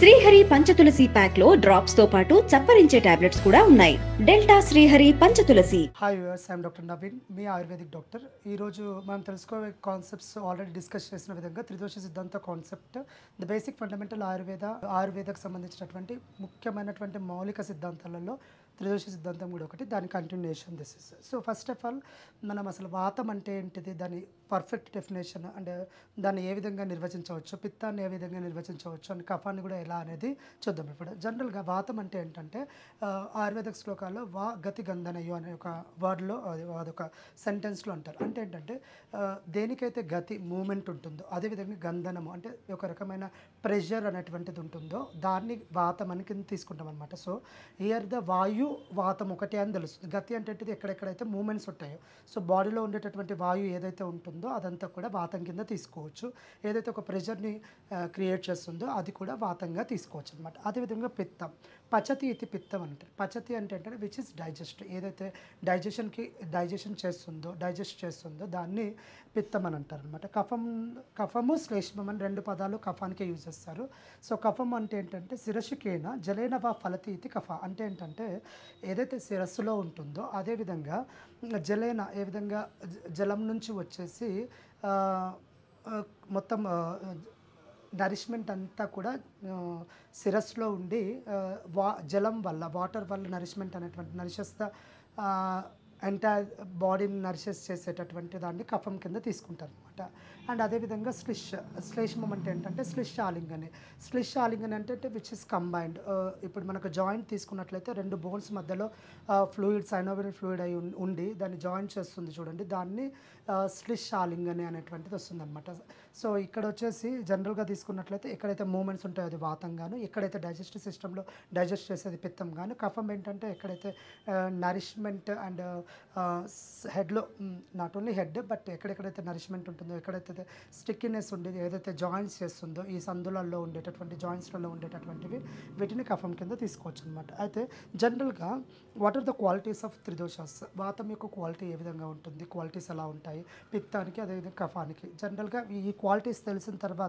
Srihari Panchatulasi pack లో drops తో పాటు చప్పరించే టాబ్లెట్స్ కూడా ఉన్నాయి Delta Srihari Panchatulasi hi viewers I'm doctor Naveen మీ ఆయుర్వేదిక్ డాక్టర్ ఈ రోజు మనం తెలుసుకోవే కాన్సెప్ట్స్ ఆల్రెడీ డిస్కస్ చేసిన విధంగా త్రిదోష సిద్ధాంత concept the basic fundamental Ayurveda ఆయుర్వేదకు సంబంధించినటువంటి ముఖ్యమైనటువంటి మౌలిక సిద్ధాంతాలలో త్రిదోష సిద్ధాంతం కూడా ఒకటి దాని continuation this is so first of all మనం అసలు వాతం అంటే ఏంటిది దాని పర్ఫెక్ట్ డెఫినేషన్ అండ్ దాన్ని ఏ విధంగా నిర్వచించవచ్చు పిత్తాన్ని ఏ విధంగా నిర్వచించవచ్చు అండ్ కఫాన్ని కూడా ఎలా అనేది చూద్దాం ఇప్పుడు జనరల్గా వాతం అంటే ఏంటంటే ఆయుర్వేదక శ్లోకాల్లో వా గతి గంధనయు అనే ఒక వర్డ్లో అదొక సెంటెన్స్లో అంటారు అంటే ఏంటంటే దేనికైతే గతి మూమెంట్ ఉంటుందో అదేవిధంగా గంధనము అంటే ఒక రకమైన ప్రెషర్ అనేటువంటిది ఉంటుందో దాన్ని వాతం అని కింద తీసుకుంటాం అనమాట సో హియర్ ద వాయు వాతం ఒకటే అని తెలుస్తుంది గతి అంటే ఎక్కడెక్కడైతే మూమెంట్స్ ఉంటాయో సో బాడీలో ఉండేటటువంటి వాయు ఏదైతే ఉంటుందో ఉందో అదంతా కూడా వాతం కింద తీసుకోవచ్చు ఏదైతే ఒక ప్రెషర్ని క్రియేట్ చేస్తుందో అది కూడా వాతంగా తీసుకోవచ్చు అనమాట అదేవిధంగా పిత్తం పచతి ఇది పిత్తం అంటారు పచతి అంటే అంటే విచ్ ఇస్ డైజెస్ట్ ఏదైతే డైజెషన్కి డైజెషన్ చేస్తుందో డైజెస్ట్ చేస్తుందో దాన్ని పిత్తం అని అంటారు అనమాట కఫం కఫము శ్లేష్మం అని రెండు పదాలు కఫానికే యూజ్ చేస్తారు సో కఫం అంటే ఏంటంటే శిరస్సుకేన జలేన వా ఫలతి ఇది కఫ అంటే ఏంటంటే ఏదైతే శిరస్సులో ఉంటుందో అదేవిధంగా జలేన ఏ విధంగా జలం నుంచి వచ్చేసి మొత్తం నరిష్మెంట్ అంతా కూడా శిరస్సులో ఉండి వా జలం వల్ల వాటర్ వల్ల నరిష్మెంట్ అనేటువంటి నరిషస్త ఎంటైర్ బాడీని నరిషస్ చేసేటటువంటి దాన్ని కఫం కింద తీసుకుంటారు అనమాట అండ్ అదేవిధంగా స్లిష్ శ్లేష్మం అంటే ఏంటంటే స్లిష్ ఆలింగనే స్లిష్ ఆలింగన్ అంటే విచ్ ఇస్ కంబైన్డ్ ఇప్పుడు మనకు జాయింట్ తీసుకున్నట్లయితే రెండు బోన్స్ మధ్యలో ఫ్లూయిడ్ సైనోవిన్ ఫ్లూయిడ్ అయి ఉండి దాన్ని జాయింట్ చేస్తుంది చూడండి దాన్ని స్లిష్ ఆలింగనే అనేటువంటిది వస్తుంది అనమాట సో ఇక్కడ వచ్చేసి జనరల్గా తీసుకున్నట్లయితే ఎక్కడైతే మూమెంట్స్ ఉంటాయో అది వాతం గాను ఎక్కడైతే డైజెస్టివ్ సిస్టంలో డైజెస్ట్ చేసేది పిత్తం గాను కఫం ఏంటంటే ఎక్కడైతే నరిష్మెంట్ అండ్ హెడ్లో నాట్ ఓన్లీ హెడ్ బట్ ఎక్కడెక్కడైతే నరిష్మెంట్ ఉంటుందో ఉంటుందో ఎక్కడైతే స్టిక్కినెస్ ఉండేది ఏదైతే జాయింట్స్ చేస్తుందో ఈ సందులలో ఉండేటటువంటి జాయింట్స్లలో ఉండేటటువంటివి వీటిని కఫం కింద తీసుకోవచ్చు అనమాట అయితే జనరల్గా what are the qualities of tridoshas వాతం యొక్క క్వాలిటీ ఏ విధంగా ఉంటుంది క్వాలిటీస్ ఎలా ఉంటాయి పిత్తానికి అదేవిధంగా కఫానికి జనరల్గా ఈ క్వాలిటీస్ తెలిసిన తర్వాత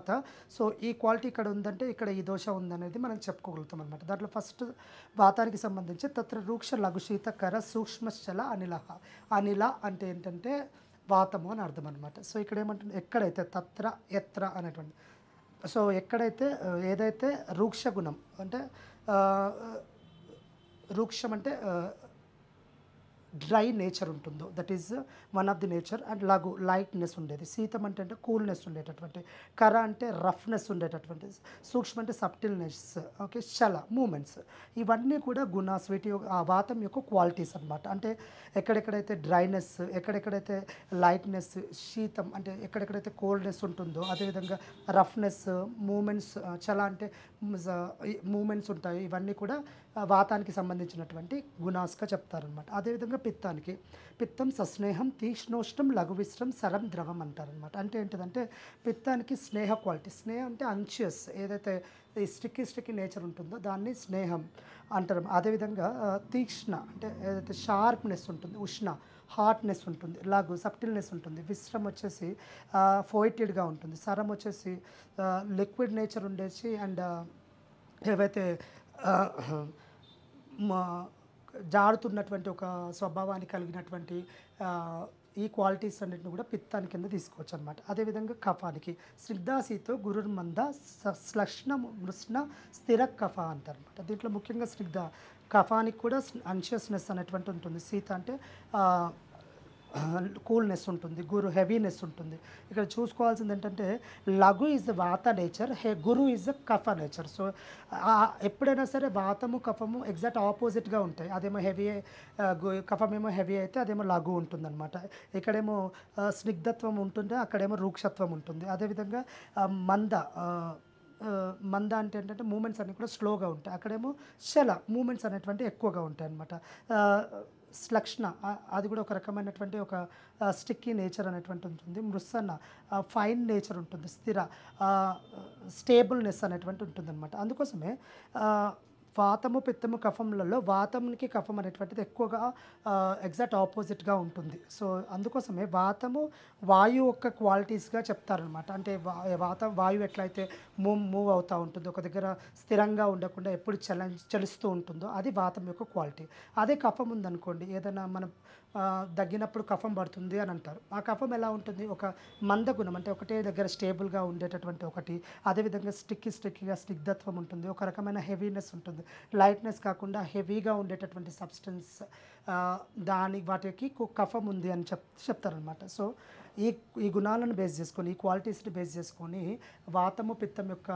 సో ఈ క్వాలిటీ ఇక్కడ ఉందంటే ఇక్కడ ఈ దోష ఉందనేది మనం చెప్పుకోగలుగుతాం అనమాట దాంట్లో ఫస్ట్ వాతానికి సంబంధించి తత్ర రూక్ష లఘుశీతకర సూక్ష్మశల అనిల అనిల అంటే ఏంటంటే వాతము అని అర్థం అనమాట సో ఇక్కడ ఏమంటుంది ఎక్కడైతే తత్ర ఎత్ర అనేటువంటి సో ఎక్కడైతే ఏదైతే రూక్ష గుణం అంటే రూక్షం అంటే డ్రై నేచర్ ఉంటుందో that is one of the nature and లఘు లైట్నెస్ ఉండేది శీతం అంటే అంటే కూల్నెస్ ఉండేటటువంటి కర అంటే రఫ్నెస్ ఉండేటటువంటి సూక్ష్మ అంటే సప్టిల్నెస్ ఓకే చల మూమెంట్స్ ఇవన్నీ కూడా గుణ స్వీట్ ఆ వాతం యొక్క క్వాలిటీస్ అనమాట అంటే ఎక్కడెక్కడైతే డ్రైనెస్ ఎక్కడెక్కడైతే లైట్నెస్ శీతం అంటే ఎక్కడెక్కడైతే కోల్డ్నెస్ ఉంటుందో అదేవిధంగా రఫ్నెస్ మూమెంట్స్ చల అంటే మూమెంట్స్ ఉంటాయి ఇవన్నీ కూడా వాతానికి సంబంధించినటువంటి గుణాస్గా చెప్తారనమాట అదేవిధంగా పిత్తానికి పిత్తం సస్నేహం తీక్ష్ణోష్ణం లఘువిష్టం సరం ద్రవం అంటారనమాట అంటే ఏంటిదంటే పిత్తానికి స్నేహ క్వాలిటీ స్నేహం అంటే అన్షియస్ ఏదైతే ఈ స్టిక్కీ స్టిక్కీ నేచర్ ఉంటుందో దాన్ని స్నేహం అంటారు అదేవిధంగా తీక్ష్ణ అంటే ఏదైతే షార్ప్నెస్ ఉంటుంది ఉష్ణ హాట్నెస్ ఉంటుంది లాగు సప్టిల్నెస్ ఉంటుంది విశ్రం వచ్చేసి ఫోయిటెడ్గా ఉంటుంది సరం వచ్చేసి లిక్విడ్ నేచర్ ఉండేసి అండ్ ఏవైతే మా జారుతున్నటువంటి ఒక స్వభావాన్ని కలిగినటువంటి ఈ క్వాలిటీస్ అన్నింటిని కూడా పిత్తాని కింద తీసుకోవచ్చు అనమాట అదేవిధంగా కఫానికి స్నిగ్ధాసితో గురుర్మంద శ్లష్ణ మృష్ణ స్థిర కఫ అంటారనమాట దీంట్లో ముఖ్యంగా స్నిగ్ధ కఫానికి కూడా అన్షియస్నెస్ అనేటువంటి ఉంటుంది సీత అంటే కూల్నెస్ ఉంటుంది గురు హెవీనెస్ ఉంటుంది ఇక్కడ చూసుకోవాల్సింది ఏంటంటే లఘు ఈజ్ ద వాత నేచర్ హే guru is the kapha nature so ఎప్పుడైనా సరే వాతము కఫము ఎగ్జాక్ట్ ఆపోజిట్గా ఉంటాయి అదేమో హెవీ కఫమేమో హెవీ అయితే అదేమో లఘు అనమాట ఇక్కడేమో స్నిగ్ధత్వం ఉంటుంది అక్కడేమో రూక్షత్వం ఉంటుంది అదేవిధంగా మంద మంద అంటే ఏంటంటే మూమెంట్స్ అన్నీ కూడా స్లోగా ఉంటాయి అక్కడేమో శల మూమెంట్స్ అనేటువంటి ఎక్కువగా ఉంటాయి అనమాట శ్లక్ష్ణ అది కూడా ఒక రకమైనటువంటి ఒక స్టిక్కీ నేచర్ అనేటువంటి ఉంటుంది మృస్సన్న ఫైన్ నేచర్ ఉంటుంది స్థిర స్టేబుల్నెస్ అనేటువంటి ఉంటుంది అనమాట అందుకోసమే వాతము పిత్తము కఫములలో వాతమునికి కఫం అనేటువంటిది ఎక్కువగా ఎగ్జాక్ట్ ఆపోజిట్గా ఉంటుంది సో అందుకోసమే వాతము వాయువు యొక్క క్వాలిటీస్గా చెప్తారనమాట అంటే వాత వాయువు ఎట్లయితే మూవ్ మూవ్ అవుతూ ఉంటుందో ఒక దగ్గర స్థిరంగా ఉండకుండా ఎప్పుడు చల చలుస్తూ ఉంటుందో అది వాతం యొక్క క్వాలిటీ అదే కఫం ఉందనుకోండి ఏదైనా మనం దగ్గినప్పుడు కఫం పడుతుంది అని అంటారు ఆ కఫం ఎలా ఉంటుంది ఒక మంద గుణం అంటే ఒకటే దగ్గర స్టేబుల్గా ఉండేటటువంటి ఒకటి అదేవిధంగా స్టిక్కి స్టిక్కిగా స్నిగ్ధత్వం ఉంటుంది ఒక రకమైన హెవీనెస్ ఉంటుంది లైట్నెస్ కాకుండా హెవీగా ఉండేటటువంటి సబ్స్టెన్స్ దాని వాటికి కఫం ఉంది అని చెప్ చెప్తారనమాట సో ఈ ఈ గుణాలను బేస్ చేసుకొని ఈ క్వాలిటీస్ని బేస్ చేసుకొని వాతము పిత్తం యొక్క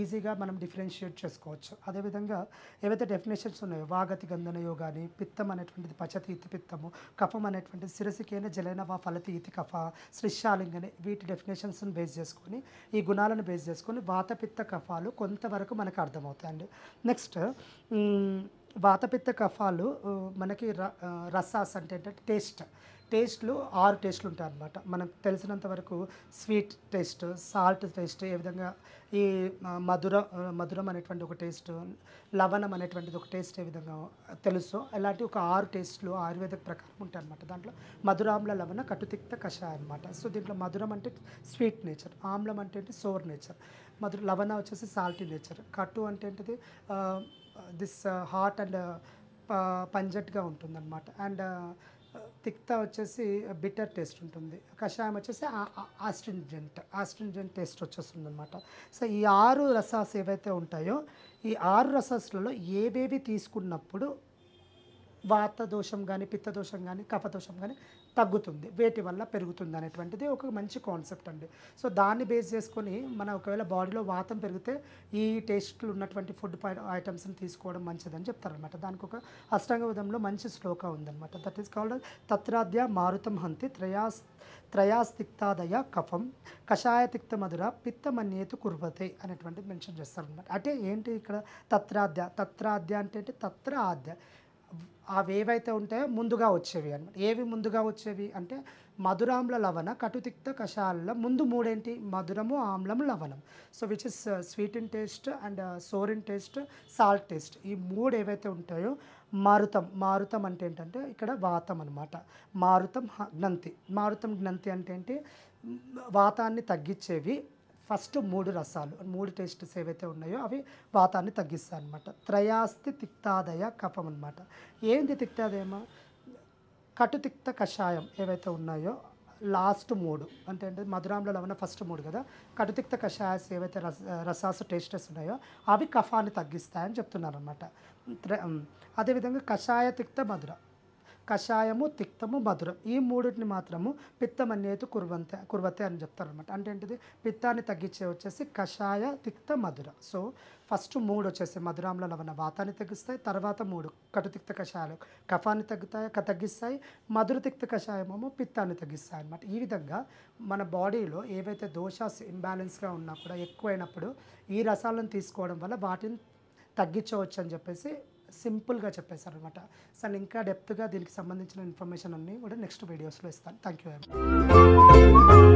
ఈజీగా మనం డిఫరెన్షియేట్ చేసుకోవచ్చు అదేవిధంగా ఏవైతే డెఫినేషన్స్ ఉన్నాయో వాగతి గంధన కానీ పిత్తం అనేటువంటిది పచతి ఇతి పిత్తము కఫం అనేటువంటిది శిరసికేన జలైన వా ఫలతి ఇతి కఫ శ్రిషాలింగని వీటి డెఫినేషన్స్ని బేస్ చేసుకొని ఈ గుణాలను బేస్ చేసుకొని వాత పిత్త కఫాలు కొంతవరకు మనకు అర్థమవుతాయండి నెక్స్ట్ వాతపిత్త కఫాలు మనకి ర రసాస్ అంటే టేస్ట్ టేస్ట్లు ఆరు టేస్ట్లు ఉంటాయి అన్నమాట మనకు తెలిసినంత వరకు స్వీట్ టేస్ట్ సాల్ట్ టేస్ట్ ఏ విధంగా ఈ మధుర మధురం అనేటువంటి ఒక టేస్ట్ లవణం అనేటువంటిది ఒక టేస్ట్ ఏ విధంగా తెలుసో అలాంటి ఒక ఆరు టేస్ట్లు ఆయుర్వేద ప్రకారం ఉంటాయి అన్నమాట దాంట్లో మధురామ్ల లవణ కటుతిక్త కషాయ అనమాట సో దీంట్లో మధురం అంటే స్వీట్ నేచర్ ఆమ్లం అంటే సోర్ నేచర్ మధుర లవణ వచ్చేసి సాల్టీ నేచర్ కట్టు అంటే ఏంటిది దిస్ హాట్ అండ్ పంజట్గా ఉంటుందన్నమాట అండ్ తిక్త వచ్చేసి బిటర్ టేస్ట్ ఉంటుంది కషాయం వచ్చేసి ఆస్ట్రింజెంట్ ఆస్ట్రింజెంట్ టేస్ట్ వచ్చేస్తుంది అనమాట సో ఈ ఆరు రసాస్ ఏవైతే ఉంటాయో ఈ ఆరు రసాస్లలో ఏవేవి తీసుకున్నప్పుడు వాత దోషం కానీ పిత్తదోషం కానీ కఫదోషం కానీ తగ్గుతుంది వేటి వల్ల పెరుగుతుంది అనేటువంటిది ఒక మంచి కాన్సెప్ట్ అండి సో దాన్ని బేస్ చేసుకొని మన ఒకవేళ బాడీలో వాతం పెరిగితే ఈ టేస్ట్లు ఉన్నటువంటి ఫుడ్ ఐటమ్స్ని తీసుకోవడం మంచిదని చెప్తారనమాట దానికి ఒక అష్టాంగ ఉదయంలో మంచి శ్లోక ఉందనమాట దట్ ఈస్ కాల్డ్ తత్రాద్య మారుతం హంతి త్రయాస్ త్రయాస్తిక్తాదయ కఫం కషాయతిక్త మధుర పిత్తమన్యేతు కుర్వతే అనేటువంటిది మెన్షన్ చేస్తారనమాట అంటే ఏంటి ఇక్కడ తత్రాద్య తత్రాద్య అంటే తత్ర ఆద్య అవి ఏవైతే ఉంటాయో ముందుగా వచ్చేవి అనమాట ఏవి ముందుగా వచ్చేవి అంటే మధురామ్ల లవణ కటుతిక్త కషాయాల ముందు మూడేంటి మధురము ఆమ్లం లవణం so which is sweet in taste and sour in taste salt taste ఈ మూడు ఏవైతే ఉంటాయో మారుతం మారుతం అంటే ఏంటంటే ఇక్కడ వాతం అనమాట మారుతం గ్నంతి మారుతం జ్ఞంతి అంటే ఏంటి వాతాన్ని తగ్గించేవి ఫస్ట్ మూడు రసాలు మూడు టేస్ట్స్ ఏవైతే ఉన్నాయో అవి వాతాన్ని తగ్గిస్తాయి అనమాట త్రయాస్తి తిక్తాదయ కఫం అనమాట ఏంది తిక్తాదయమా కటుతిక్త కషాయం ఏవైతే ఉన్నాయో లాస్ట్ మూడు అంటే అంటే మధురాంలో ఉన్న ఫస్ట్ మూడు కదా కటుతిక్త కషాయస్ ఏవైతే రస రసాస్ టేస్టెస్ ఉన్నాయో అవి కఫాన్ని తగ్గిస్తాయని చెప్తున్నారనమాట అదేవిధంగా కషాయ తిక్త మధుర కషాయము తిక్తము మధురం ఈ మూడింటిని మాత్రము పిత్తమన్యేతు కుర్వంత కుర్వతే అని చెప్తారనమాట అంటే ఏంటిది పిత్తాన్ని తగ్గించే వచ్చేసి కషాయ తిక్త మధుర సో ఫస్ట్ మూడు వచ్చేసి మధురాంలో ఉన్న వాతాన్ని తగ్గిస్తాయి తర్వాత మూడు కటుతిక్త కషాయాలు కఫాన్ని తగ్గుతాయి తగ్గిస్తాయి మధుర తిక్త కషాయమేమో పిత్తాన్ని తగ్గిస్తాయి అనమాట ఈ విధంగా మన బాడీలో ఏవైతే దోషాస్ ఇంబ్యాలెన్స్గా ఉన్నా కూడా ఎక్కువైనప్పుడు ఈ రసాలను తీసుకోవడం వల్ల వాటిని తగ్గించవచ్చు అని చెప్పేసి సింపుల్గా చెప్పేశారు సో సార్ ఇంకా డెప్త్గా దీనికి సంబంధించిన ఇన్ఫర్మేషన్ అన్నీ కూడా నెక్స్ట్ వీడియోస్లో ఇస్తాను థ్యాంక్ యూ వెరీ మచ్